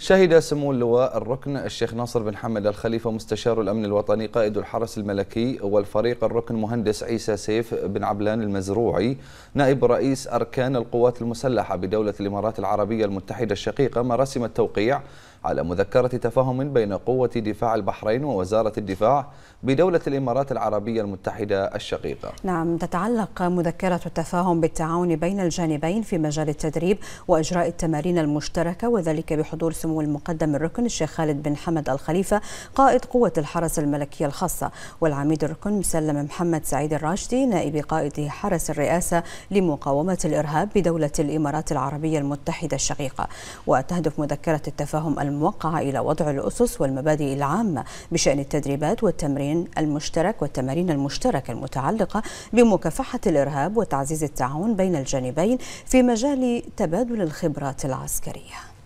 شهد سمو اللواء الركن الشيخ ناصر بن حمد الخليفة مستشار الأمن الوطني قائد الحرس الملكي والفريق الركن مهندس عيسى سيف بن عبلان المزروعي نائب رئيس أركان القوات المسلحة بدولة الإمارات العربية المتحدة الشقيقة مراسم التوقيع على مذكرة تفاهم بين قوة دفاع البحرين ووزارة الدفاع بدولة الإمارات العربية المتحدة الشقيقة نعم تتعلق مذكرة التفاهم بالتعاون بين الجانبين في مجال التدريب وإجراء التمارين المشتركة وذلك بحضور سمو المقدم الركن الشيخ خالد بن حمد الخليفة قائد قوة الحرس الملكية الخاصة والعميد الركن مسلم محمد سعيد الراشدي نائب قائد حرس الرئاسة لمقاومة الإرهاب بدولة الإمارات العربية المتحدة الشقيقة وتهدف مذكرة التفاهم الم موقعة إلى وضع الأسس والمبادئ العامة بشأن التدريبات والتمرين المشترك والتمارين المشتركة المتعلقة بمكافحة الإرهاب وتعزيز التعاون بين الجانبين في مجال تبادل الخبرات العسكرية